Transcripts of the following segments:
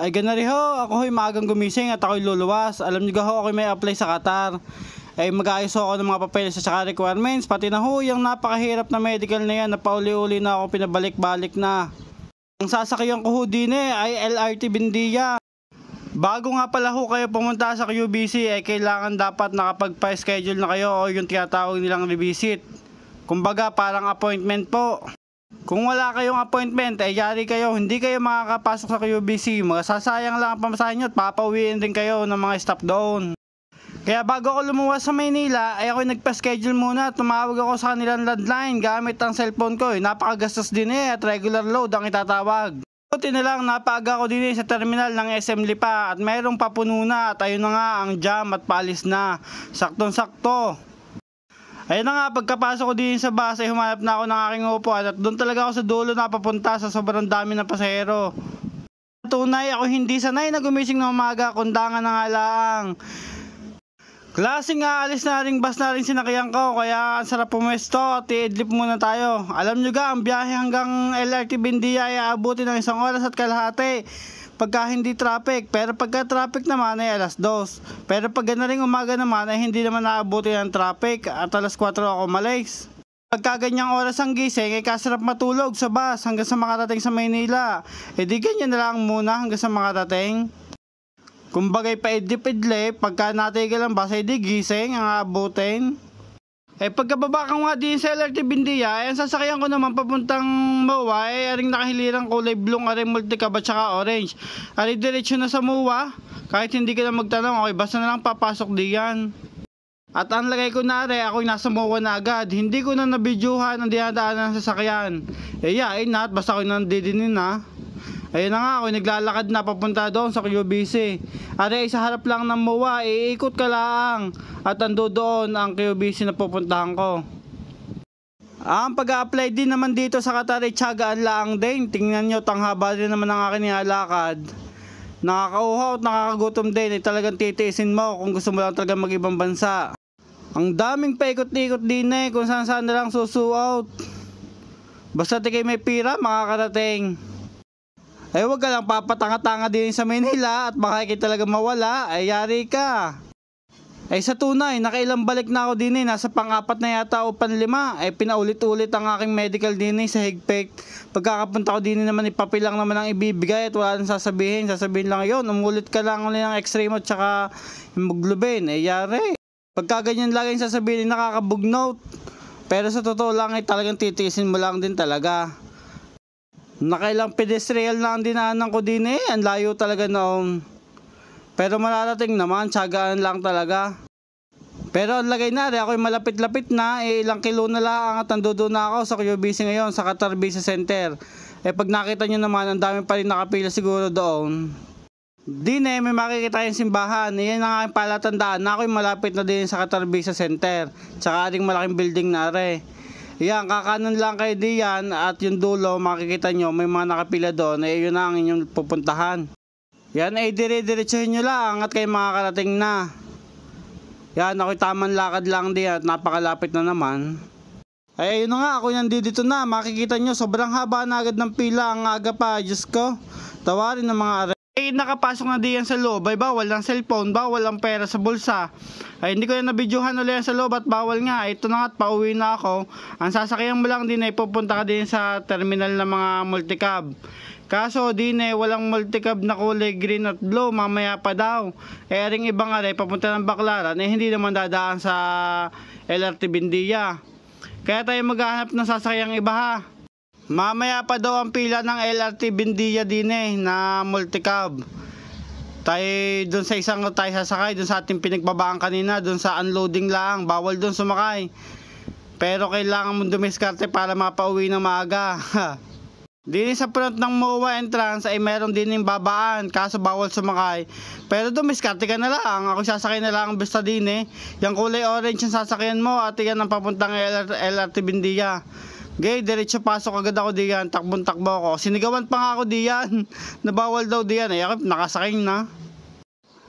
Ay ganari ho, ako ho'y maagang gumising at ako'y luluwas. Alam niyo ho, ako'y may apply sa Qatar. Ay eh, mag-aayos ako ng mga papeles sa saka requirements. Pati na ho, yung napakahirap na medical na yan na pauli-uli na ako pinabalik-balik na. Ang sasakyan ko ho din eh, ay LRT Bindiya. Bago nga pala ho kayo pumunta sa QBC ay eh, kailangan dapat nakapag-schedule na kayo o yung tinatawag nilang revisit. Kumbaga parang appointment po. Kung wala kayong appointment, ay yari kayo, hindi kayo makakapasok sa QBC. Masasayang lang ang pamasahin nyo at papauwiin din kayo ng mga staff doon. Kaya bago ako lumuwas sa Maynila, ay ako'y nagpa-schedule muna at tumawag ako sa kanilang landline gamit ang cellphone ko. Eh. Napakagastos din eh at regular load ang itatawag. Buti na lang napaaga ako din eh sa terminal ng SM Lipa at mayroong papuno na at ayun na nga ang jam at palis na. Saktong-sakto. Ayun na nga, pagkapasok ko din sa bus ay humanap na ako ng aking upuan at doon talaga ako sa dulo napapunta sa sobrang dami ng pasahero. Tunay, ako hindi sanay na gumising ng umaga, kundangan ng alaang. Klaseng aalis na rin bus na rin sinakyan ko kaya ang sarap pumwesto at iidlip muna tayo. Alam nyo ga ang biyahe hanggang LRT Bindia ay aabuti ng isang oras at kalahati pagka hindi traffic. Pero pagka traffic naman ay alas 2. Pero pag na rin umaga naman ay hindi naman naabuti ng traffic at alas 4 ako malis. Pagka ganyang oras ang gising, ay kasarap matulog sa bus hanggang sa makarating sa Maynila. E di ganyan na lang muna hanggang sa makarating. Kung bagay pa idlip-idlip, pagka natigil ang bus ay di gising ang abutin. Eh pagkababa ko nga din sa LRT Bindiya, ayan eh, sasakyan ko naman papuntang Mowa, eh aring nakahilirang kulay blue, aring multicab at saka orange. Ari diretsyo na sa Mowa, kahit hindi ka na magtanong, okay basta na lang papasok diyan. At ang lagay ko na re, ako'y nasa Mowa na agad. Hindi ko na nabidyuhan ang dinadaanan ng sasakyan. Eh yeah, eh not, basta ako'y nandidinin na. Ayun na nga, ako naglalakad na papunta doon sa QBC. Are sa harap lang ng MOA, iikot ka lang at ando doon ang QBC na pupuntahan ko. Ah, ang pag-a-apply din naman dito sa Katarichagaan lang din. Tingnan nyo, tanghaba din naman ang aking nilalakad. Nakakauhaw at nakakagutom din. Ay eh, talagang titiisin mo kung gusto mo lang talaga mag-ibang bansa. Ang daming paikot-ikot din eh kung saan saan na lang susuot. Basta di tigay may pira, makakarating. Eh wag ka lang papatanga-tanga din sa Manila at baka talaga mawala, ay yari ka. Eh sa tunay, nakailang balik na ako din eh, nasa pang-apat na yata o panlima. Eh pinaulit-ulit ang aking medical din eh sa Higpec. Pagkakapunta ko din eh, naman ipapilang eh, naman ang ibibigay at wala nang sasabihin. Sasabihin lang yon umulit ka lang ulit ng x-ray mo tsaka hemoglobin. Eh yari. Pagka ganyan lagi sasabihin, eh, nakakabugnot. Pero sa totoo lang ay eh, talagang titisin mo lang din talaga. Nakailang pedestrian na ang dinanan ko din eh. Ang layo talaga noong. Pero malarating naman, tsagaan lang talaga. Pero ang lagay na, ako'y malapit-lapit na, eh, ilang kilo na lang at nandodo na ako sa QBC ngayon, sa Qatar Business Center. Eh pag nakita nyo naman, ang dami pa rin nakapila siguro doon. Din eh, may makikita yung simbahan. Yan ang aking palatandaan na ako'y malapit na din sa Qatar Business Center. Tsaka ating malaking building na re. Yan, kakanan lang kay diyan at yung dulo makikita nyo may mga nakapila doon. Eh, yun na ang inyong pupuntahan. Yan, eh, dire-diretsuhin nyo lang at kayo makakarating na. Yan, ako'y tamang lakad lang din at napakalapit na naman. Ay, eh, ayun na nga, ako nandito na. Makikita nyo, sobrang haba na agad ng pila. Ang aga pa, Diyos ko. Tawarin ng mga ay eh, nakapasok na diyan sa loob ay bawal ang cellphone, bawal ang pera sa bulsa. Ay hindi ko na nabidyohan ulit sa loob at bawal nga. Ito na nga at pauwi na ako. Ang sasakyan mo lang din ay pupunta ka din sa terminal ng mga multicab. Kaso din eh, walang multicab na kulay green at blue mamaya pa daw. Eh ring ibang aray papunta ng Baclaran eh hindi naman dadaan sa LRT Bindiya. Kaya tayo maghahanap ng sasakyang iba ha. Mamaya pa daw ang pila ng LRT Bindiya din eh, na multicab. Tayo doon sa isang tayo sasakay, doon sa ating pinagbabaan kanina, doon sa unloading lang, bawal doon sumakay. Pero kailangan mong dumiskarte para mapauwi ng maaga. din sa front ng MOA entrance ay meron din yung babaan, kaso bawal sumakay. Pero dumiskarte ka na lang, ako sasakay na lang basta din eh. Yung kulay orange yung sasakyan mo at yan ang papuntang LRT Bindiya. Gay, diretso pasok agad ako diyan. Takbon-takbo ako. Sinigawan pa nga ako diyan. Nabawal daw diyan. Ay, eh, ako, nakasaking na.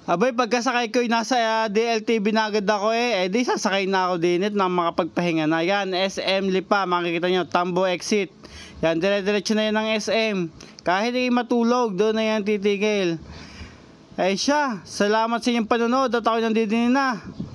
Abay, pagkasakay ko nasa uh, ah, DLTB na agad ako eh. Eh, di sasakay na ako din it nang makapagpahinga na. Yan, SM Lipa. Makikita nyo, Tambo Exit. Yan, dire-diretso na yan ng SM. Kahit hindi matulog, doon na yan titigil. Ay eh, siya, salamat sa inyong panonood at ako nandidinin na.